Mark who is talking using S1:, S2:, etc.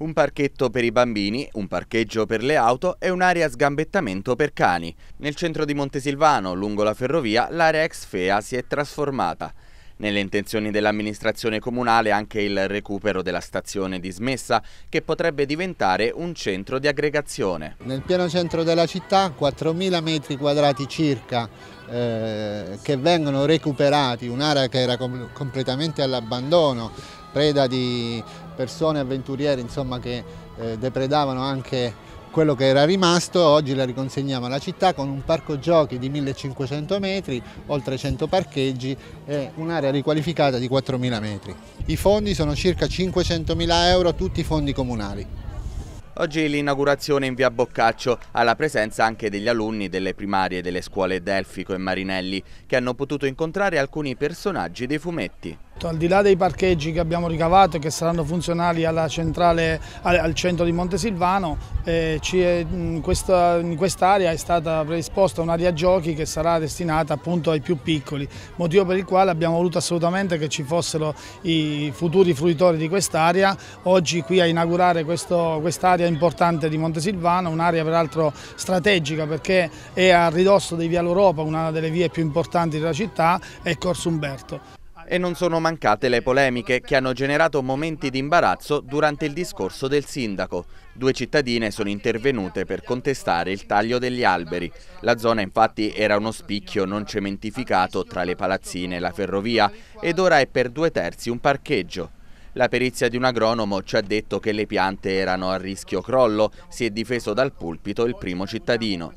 S1: un parchetto per i bambini, un parcheggio per le auto e un'area sgambettamento per cani. Nel centro di Montesilvano, lungo la ferrovia, l'area ex FEA si è trasformata. Nelle intenzioni dell'amministrazione comunale anche il recupero della stazione dismessa che potrebbe diventare un centro di aggregazione.
S2: Nel pieno centro della città 4.000 metri quadrati circa eh, che vengono recuperati, un'area che era com completamente all'abbandono, preda di persone avventuriere insomma, che eh, depredavano anche quello che era rimasto, oggi la riconsegniamo alla città con un parco giochi di 1500 metri, oltre 100 parcheggi e un'area riqualificata di 4000 metri. I fondi sono circa 500.000 euro, tutti i fondi comunali.
S1: Oggi l'inaugurazione in via Boccaccio, alla presenza anche degli alunni delle primarie delle scuole Delfico e Marinelli, che hanno potuto incontrare alcuni personaggi dei fumetti.
S3: Esatto, al di là dei parcheggi che abbiamo ricavato e che saranno funzionali centrale, al, centro di Montesilvano, eh, mm, in quest'area è stata predisposta un'area giochi che sarà destinata appunto ai più piccoli, motivo per il quale abbiamo voluto assolutamente che ci fossero i futuri fruitori di quest'area. Oggi qui a inaugurare quest'area quest importante di Montesilvano, un'area peraltro strategica perché è a ridosso dei Via L'Europa, una delle vie più importanti della città, è Corso
S1: Umberto. E non sono mancate le polemiche che hanno generato momenti di imbarazzo durante il discorso del sindaco. Due cittadine sono intervenute per contestare il taglio degli alberi. La zona infatti era uno spicchio non cementificato tra le palazzine e la ferrovia ed ora è per due terzi un parcheggio. La perizia di un agronomo ci ha detto che le piante erano a rischio crollo, si è difeso dal pulpito il primo cittadino.